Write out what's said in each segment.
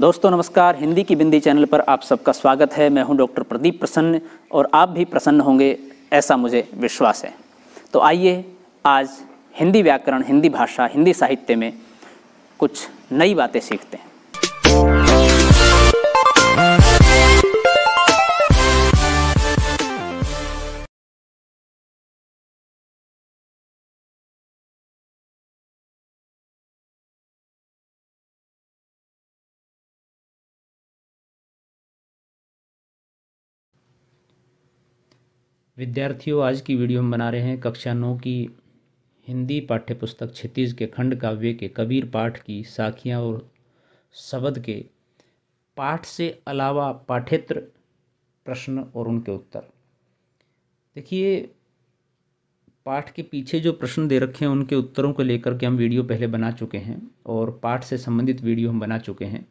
दोस्तों नमस्कार हिंदी की बिंदी चैनल पर आप सबका स्वागत है मैं हूं डॉक्टर प्रदीप प्रसन्न और आप भी प्रसन्न होंगे ऐसा मुझे विश्वास है तो आइए आज हिंदी व्याकरण हिंदी भाषा हिंदी साहित्य में कुछ नई बातें सीखते हैं विद्यार्थियों आज की वीडियो हम बना रहे हैं कक्षा नौ की हिंदी पाठ्य पुस्तक क्षितिज के खंड काव्य के कबीर पाठ की साखियाँ और शब्द के पाठ से अलावा पाठ्यत्र प्रश्न और उनके उत्तर देखिए पाठ के पीछे जो प्रश्न दे रखे हैं उनके उत्तरों को लेकर के हम वीडियो पहले बना चुके हैं और पाठ से संबंधित वीडियो हम बना चुके हैं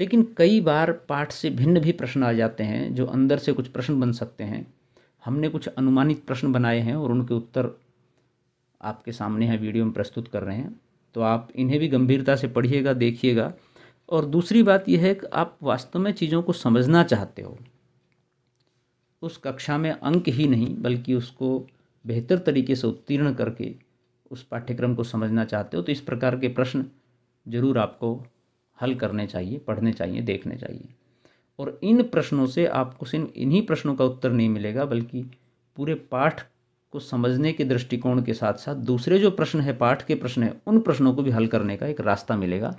लेकिन कई बार पाठ से भिन्न भी प्रश्न आ जाते हैं जो अंदर से कुछ प्रश्न बन सकते हैं हमने कुछ अनुमानित प्रश्न बनाए हैं और उनके उत्तर आपके सामने हैं वीडियो में प्रस्तुत कर रहे हैं तो आप इन्हें भी गंभीरता से पढ़िएगा देखिएगा और दूसरी बात यह है कि आप वास्तव में चीज़ों को समझना चाहते हो उस कक्षा में अंक ही नहीं बल्कि उसको बेहतर तरीके से उत्तीर्ण करके उस पाठ्यक्रम को समझना चाहते हो तो इस प्रकार के प्रश्न ज़रूर आपको हल करने चाहिए पढ़ने चाहिए देखने चाहिए और इन प्रश्नों से आपको सिर्फ इन्हीं प्रश्नों का उत्तर नहीं मिलेगा बल्कि पूरे पाठ को समझने के दृष्टिकोण के साथ साथ दूसरे जो प्रश्न है पाठ के प्रश्न हैं उन प्रश्नों को भी हल करने का एक रास्ता मिलेगा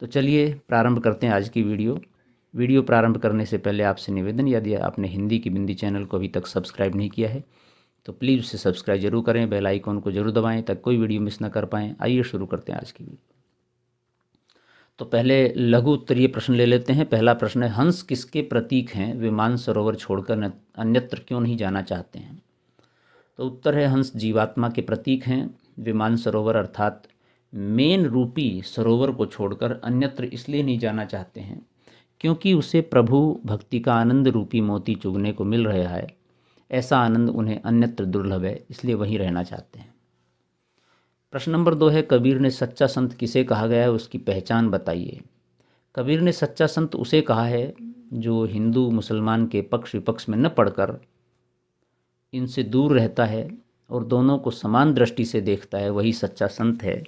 तो चलिए प्रारंभ करते हैं आज की वीडियो वीडियो प्रारंभ करने से पहले आपसे निवेदन यदि आपने हिंदी की बिंदी चैनल को अभी तक सब्सक्राइब नहीं किया है तो प्लीज़ उसे सब्सक्राइब जरूर करें बेल आइकॉन को जरूर दबाएं तक कोई वीडियो मिस ना कर पाएँ आइए शुरू करते हैं आज की वीडियो तो पहले लघु उत्तरीय प्रश्न ले लेते हैं पहला प्रश्न है हंस किसके प्रतीक हैं वे सरोवर छोड़कर अन्यत्र क्यों नहीं जाना चाहते हैं तो उत्तर है हंस जीवात्मा के प्रतीक हैं वे सरोवर अर्थात मेन रूपी सरोवर को छोड़कर अन्यत्र इसलिए नहीं जाना चाहते हैं क्योंकि उसे प्रभु भक्ति का आनंद रूपी मोती चुगने को मिल रहा है ऐसा आनंद उन्हें अन्यत्र दुर्लभ है इसलिए वहीं रहना चाहते हैं प्रश्न नंबर दो है कबीर ने सच्चा संत किसे कहा गया है उसकी पहचान बताइए कबीर ने सच्चा संत उसे कहा है जो हिंदू मुसलमान के पक्ष विपक्ष में न पढ़कर इनसे दूर रहता है और दोनों को समान दृष्टि से देखता है वही सच्चा संत है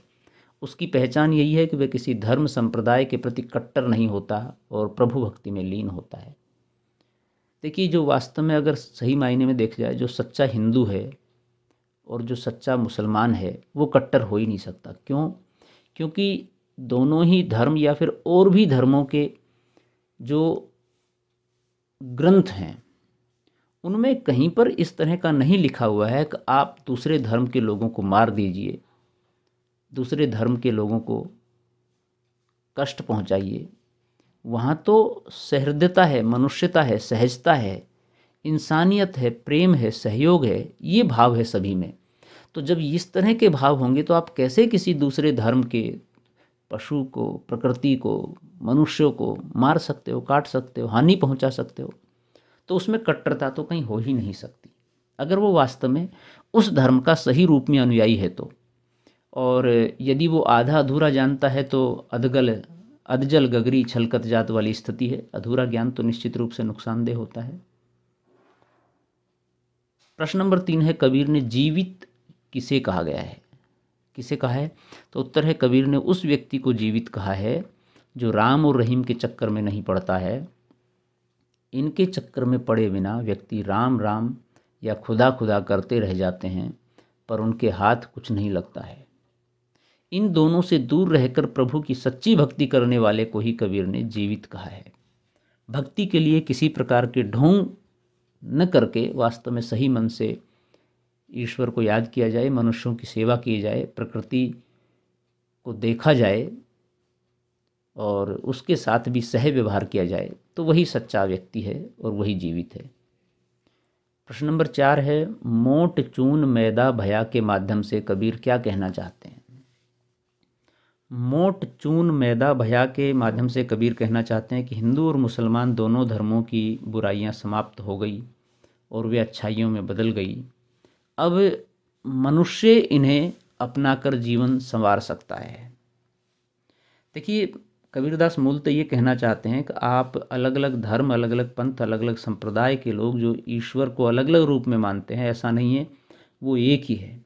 उसकी पहचान यही है कि वह किसी धर्म संप्रदाय के प्रति कट्टर नहीं होता और प्रभु भक्ति में लीन होता है देखिए जो वास्तव में अगर सही मायने में देख जाए जो सच्चा हिंदू है और जो सच्चा मुसलमान है वो कट्टर हो ही नहीं सकता क्यों क्योंकि दोनों ही धर्म या फिर और भी धर्मों के जो ग्रंथ हैं उनमें कहीं पर इस तरह का नहीं लिखा हुआ है कि आप दूसरे धर्म के लोगों को मार दीजिए दूसरे धर्म के लोगों को कष्ट पहुंचाइए वहाँ तो सहृदयता है मनुष्यता है सहजता है इंसानियत है प्रेम है सहयोग है ये भाव है सभी में तो जब इस तरह के भाव होंगे तो आप कैसे किसी दूसरे धर्म के पशु को प्रकृति को मनुष्यों को मार सकते हो काट सकते हो हानि पहुंचा सकते हो तो उसमें कट्टरता तो कहीं हो ही नहीं सकती अगर वो वास्तव में उस धर्म का सही रूप में अनुयायी है तो और यदि वो आधा अधूरा जानता है तो अधगल अधजल गगरी छलकत जात वाली स्थिति है अधूरा ज्ञान तो निश्चित रूप से नुकसानदेह होता है प्रश्न नंबर तीन है कबीर ने जीवित किसे कहा गया है किसे कहा है तो उत्तर है कबीर ने उस व्यक्ति को जीवित कहा है जो राम और रहीम के चक्कर में नहीं पड़ता है इनके चक्कर में पड़े बिना व्यक्ति राम राम या खुदा खुदा करते रह जाते हैं पर उनके हाथ कुछ नहीं लगता है इन दोनों से दूर रहकर प्रभु की सच्ची भक्ति करने वाले को ही कबीर ने जीवित कहा है भक्ति के लिए किसी प्रकार के ढोंग न करके वास्तव में सही मन से ईश्वर को याद किया जाए मनुष्यों की सेवा की जाए प्रकृति को देखा जाए और उसके साथ भी सह व्यवहार किया जाए तो वही सच्चा व्यक्ति है और वही जीवित है प्रश्न नंबर चार है मोट चून मैदा भया के माध्यम से कबीर क्या कहना चाहते हैं मोट चून मैदा भया के माध्यम से कबीर कहना चाहते हैं कि हिंदू और मुसलमान दोनों धर्मों की बुराइयां समाप्त हो गई और वे अच्छाइयों में बदल गई अब मनुष्य इन्हें अपनाकर जीवन संवार सकता है देखिए कबीरदास मूल तो ये कहना चाहते हैं कि आप अलग अलग धर्म अलग अलग पंथ अलग अलग संप्रदाय के लोग जो ईश्वर को अलग अलग रूप में मानते हैं ऐसा नहीं है वो एक ही है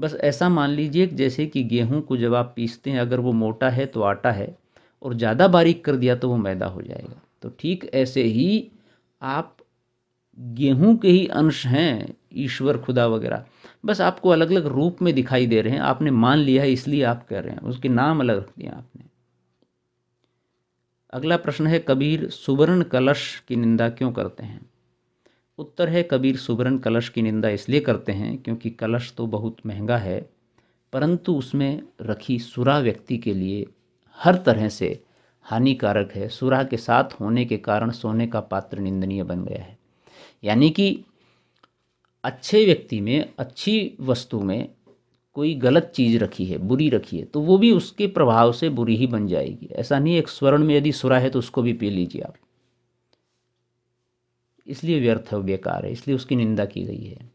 बस ऐसा मान लीजिए जैसे कि गेहूं को जब आप पीसते हैं अगर वो मोटा है तो आटा है और ज़्यादा बारीक कर दिया तो वो मैदा हो जाएगा तो ठीक ऐसे ही आप गेहूं के ही अंश हैं ईश्वर खुदा वगैरह बस आपको अलग अलग रूप में दिखाई दे रहे हैं आपने मान लिया है इसलिए आप कह रहे हैं उसके नाम अलग रख दिया आपने अगला प्रश्न है कबीर सुवर्ण कलश की निंदा क्यों करते हैं उत्तर है कबीर सुबरन कलश की निंदा इसलिए करते हैं क्योंकि कलश तो बहुत महंगा है परंतु उसमें रखी सुरा व्यक्ति के लिए हर तरह से हानिकारक है सुरा के साथ होने के कारण सोने का पात्र निंदनीय बन गया है यानी कि अच्छे व्यक्ति में अच्छी वस्तु में कोई गलत चीज़ रखी है बुरी रखी है तो वो भी उसके प्रभाव से बुरी ही बन जाएगी ऐसा नहीं एक स्वर्ण में यदि सुरा है तो उसको भी पी लीजिए आप इसलिए व्यर्थ है बेकार है इसलिए उसकी निंदा की गई है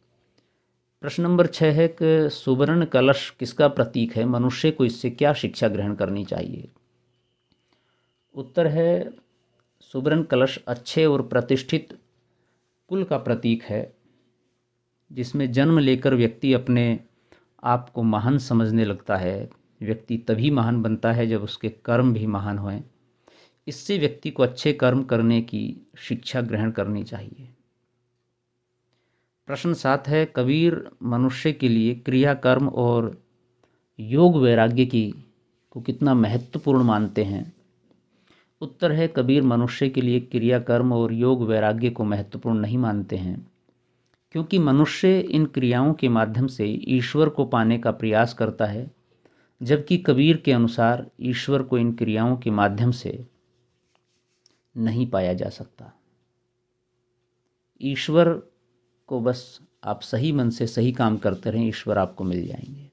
प्रश्न नंबर छः है कि सुवर्ण कलश किसका प्रतीक है मनुष्य को इससे क्या शिक्षा ग्रहण करनी चाहिए उत्तर है सुवर्ण कलश अच्छे और प्रतिष्ठित कुल का प्रतीक है जिसमें जन्म लेकर व्यक्ति अपने आप को महान समझने लगता है व्यक्ति तभी महान बनता है जब उसके कर्म भी महान हों इससे व्यक्ति को अच्छे कर्म करने की शिक्षा ग्रहण करनी चाहिए प्रश्न सात है कबीर मनुष्य के लिए क्रिया कर्म और योग वैराग्य की को कितना महत्वपूर्ण मानते हैं उत्तर है कबीर मनुष्य के लिए क्रिया कर्म और योग वैराग्य को महत्वपूर्ण नहीं मानते हैं क्योंकि मनुष्य इन क्रियाओं के माध्यम से ईश्वर को पाने का प्रयास करता है जबकि कबीर के अनुसार ईश्वर को इन क्रियाओं के माध्यम से नहीं पाया जा सकता ईश्वर को बस आप सही मन से सही काम करते रहें ईश्वर आपको मिल जाएंगे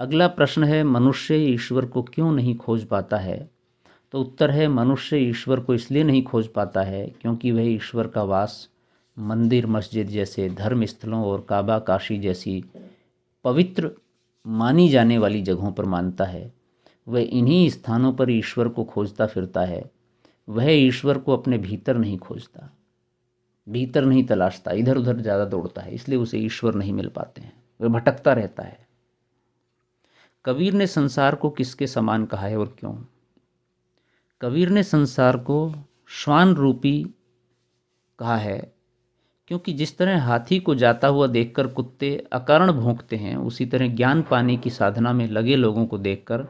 अगला प्रश्न है मनुष्य ईश्वर को क्यों नहीं खोज पाता है तो उत्तर है मनुष्य ईश्वर को इसलिए नहीं खोज पाता है क्योंकि वह ईश्वर का वास मंदिर मस्जिद जैसे धर्म स्थलों और काबा काशी जैसी पवित्र मानी जाने वाली जगहों पर मानता है वह इन्हीं स्थानों पर ईश्वर को खोजता फिरता है वह ईश्वर को अपने भीतर नहीं खोजता भीतर नहीं तलाशता इधर उधर ज़्यादा दौड़ता है इसलिए उसे ईश्वर नहीं मिल पाते हैं वह भटकता रहता है कबीर ने संसार को किसके समान कहा है और क्यों कबीर ने संसार को श्वान रूपी कहा है क्योंकि जिस तरह हाथी को जाता हुआ देखकर कुत्ते अकारण भोंकते हैं उसी तरह ज्ञान पाने की साधना में लगे लोगों को देखकर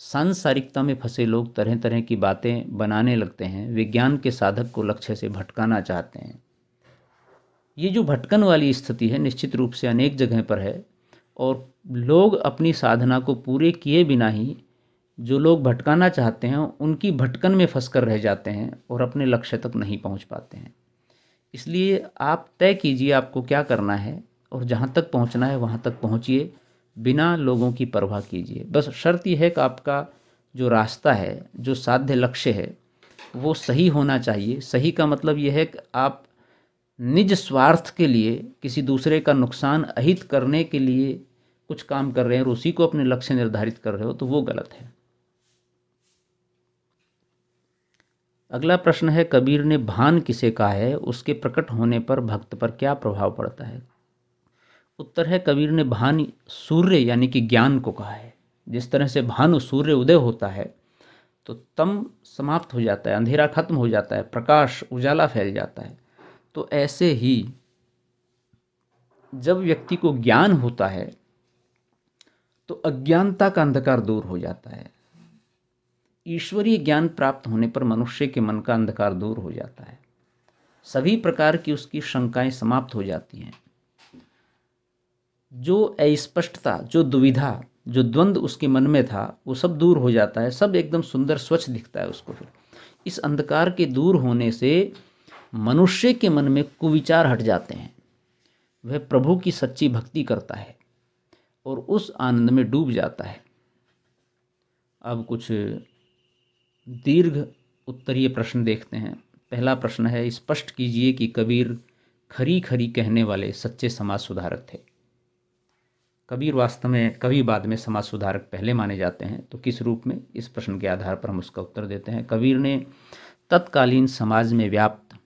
सांसारिकता में फंसे लोग तरह तरह की बातें बनाने लगते हैं विज्ञान के साधक को लक्ष्य से भटकाना चाहते हैं ये जो भटकन वाली स्थिति है निश्चित रूप से अनेक जगह पर है और लोग अपनी साधना को पूरे किए बिना ही जो लोग भटकाना चाहते हैं उनकी भटकन में फंस कर रह जाते हैं और अपने लक्ष्य तक नहीं पहुंच पाते हैं इसलिए आप तय कीजिए आपको क्या करना है और जहाँ तक पहुँचना है वहाँ तक पहुँचिए बिना लोगों की परवाह कीजिए बस शर्त यह है कि आपका जो रास्ता है जो साध्य लक्ष्य है वो सही होना चाहिए सही का मतलब यह है कि आप निज स्वार्थ के लिए किसी दूसरे का नुकसान अहित करने के लिए कुछ काम कर रहे हैं और उसी को अपने लक्ष्य निर्धारित कर रहे हो तो वो गलत है अगला प्रश्न है कबीर ने भान किसे कहा है उसके प्रकट होने पर भक्त पर क्या प्रभाव पड़ता है उत्तर है कबीर ने भान सूर्य यानी कि ज्ञान को कहा है जिस तरह से भानु सूर्य उदय होता है तो तम समाप्त हो जाता है अंधेरा खत्म हो जाता है प्रकाश उजाला फैल जाता है तो ऐसे ही जब व्यक्ति को ज्ञान होता है तो अज्ञानता का अंधकार दूर हो जाता है ईश्वरीय ज्ञान प्राप्त होने पर मनुष्य के मन का अंधकार दूर हो जाता है सभी प्रकार की उसकी शंकाएं समाप्त हो जाती हैं जो अस्पष्टता जो दुविधा जो द्वंद्व उसके मन में था वो सब दूर हो जाता है सब एकदम सुंदर स्वच्छ दिखता है उसको फिर इस अंधकार के दूर होने से मनुष्य के मन में कुविचार हट जाते हैं वह प्रभु की सच्ची भक्ति करता है और उस आनंद में डूब जाता है अब कुछ दीर्घ उत्तरीय प्रश्न देखते हैं पहला प्रश्न है स्पष्ट कीजिए कि कबीर खरी खरी कहने वाले सच्चे समाज सुधारक थे कबीर वास्तव में कवि बाद में समाज सुधारक पहले माने जाते हैं तो किस रूप में इस प्रश्न के आधार पर हम उसका उत्तर देते हैं कबीर ने तत्कालीन समाज में व्याप्त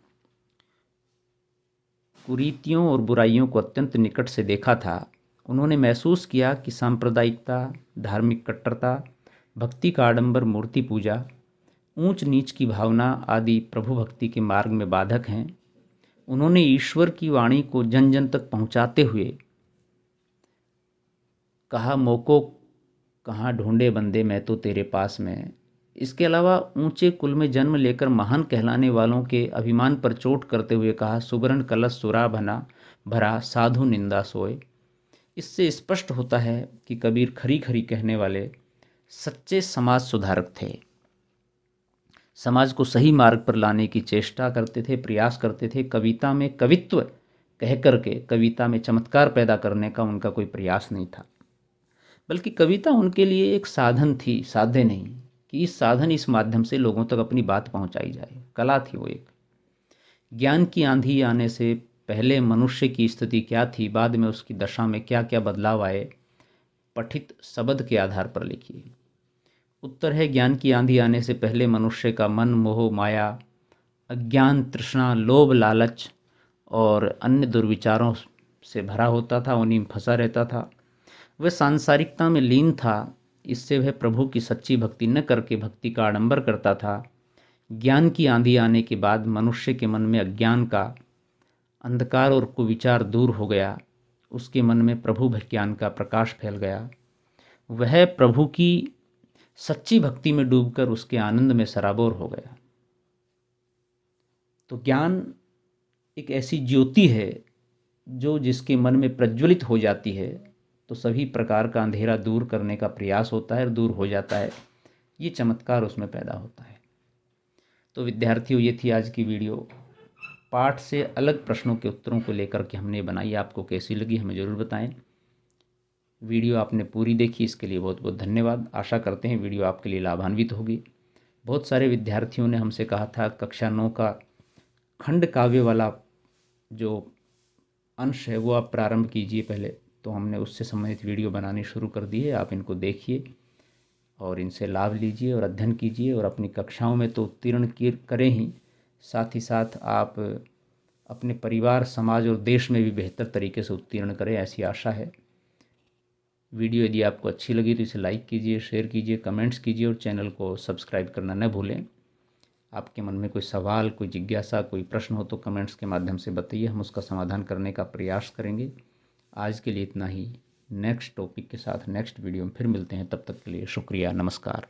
कुरीतियों और बुराइयों को अत्यंत निकट से देखा था उन्होंने महसूस किया कि सांप्रदायिकता धार्मिक कट्टरता भक्ति का आडंबर मूर्ति पूजा ऊंच नीच की भावना आदि प्रभु भक्ति के मार्ग में बाधक हैं उन्होंने ईश्वर की वाणी को जन जन तक पहुंचाते हुए कहा मोको कहाँ ढूंढे बंदे मैं तो तेरे पास में इसके अलावा ऊंचे कुल में जन्म लेकर महान कहलाने वालों के अभिमान पर चोट करते हुए कहा सुवर्ण कलश सुरा भना भरा साधु निंदा सोए इससे स्पष्ट होता है कि कबीर खरी खरी कहने वाले सच्चे समाज सुधारक थे समाज को सही मार्ग पर लाने की चेष्टा करते थे प्रयास करते थे कविता में कवित्व कह करके कविता में चमत्कार पैदा करने का उनका कोई प्रयास नहीं था बल्कि कविता उनके लिए एक साधन थी साधे नहीं कि इस साधन इस माध्यम से लोगों तक अपनी बात पहुंचाई जाए कला थी वो एक ज्ञान की आंधी आने से पहले मनुष्य की स्थिति क्या थी बाद में उसकी दशा में क्या क्या बदलाव आए पठित शब्द के आधार पर लिखिए उत्तर है ज्ञान की आंधी आने से पहले मनुष्य का मन मोह माया अज्ञान तृष्णा लोभ लालच और अन्य दुर्विचारों से भरा होता था उन्हीं में फंसा रहता था वह सांसारिकता में लीन था इससे वह प्रभु की सच्ची भक्ति न करके भक्ति का आडंबर करता था ज्ञान की आंधी आने के बाद मनुष्य के मन में अज्ञान का अंधकार और कुविचार दूर हो गया उसके मन में प्रभु ज्ञान का प्रकाश फैल गया वह प्रभु की सच्ची भक्ति में डूबकर उसके आनंद में सराबोर हो गया तो ज्ञान एक ऐसी ज्योति है जो जिसके मन में प्रज्वलित हो जाती है तो सभी प्रकार का अंधेरा दूर करने का प्रयास होता है और दूर हो जाता है ये चमत्कार उसमें पैदा होता है तो विद्यार्थियों ये थी आज की वीडियो पाठ से अलग प्रश्नों के उत्तरों को लेकर के हमने बनाई आपको कैसी लगी हमें ज़रूर बताएं वीडियो आपने पूरी देखी इसके लिए बहुत बहुत धन्यवाद आशा करते हैं वीडियो आपके लिए लाभान्वित होगी बहुत सारे विद्यार्थियों ने हमसे कहा था कक्षा नौ का खंड काव्य वाला जो अंश है वो आप प्रारंभ कीजिए पहले तो हमने उससे संबंधित वीडियो बनानी शुरू कर दी है आप इनको देखिए और इनसे लाभ लीजिए और अध्ययन कीजिए और अपनी कक्षाओं में तो उत्तीर्ण करें ही साथ ही साथ आप अपने परिवार समाज और देश में भी बेहतर तरीके से उत्तीर्ण करें ऐसी आशा है वीडियो यदि आपको अच्छी लगी तो इसे लाइक कीजिए शेयर कीजिए कमेंट्स कीजिए और चैनल को सब्सक्राइब करना न भूलें आपके मन में कोई सवाल कोई जिज्ञासा कोई प्रश्न हो तो कमेंट्स के माध्यम से बताइए हम उसका समाधान करने का प्रयास करेंगे आज के लिए इतना ही नेक्स्ट टॉपिक के साथ नेक्स्ट वीडियो में फिर मिलते हैं तब तक के लिए शुक्रिया नमस्कार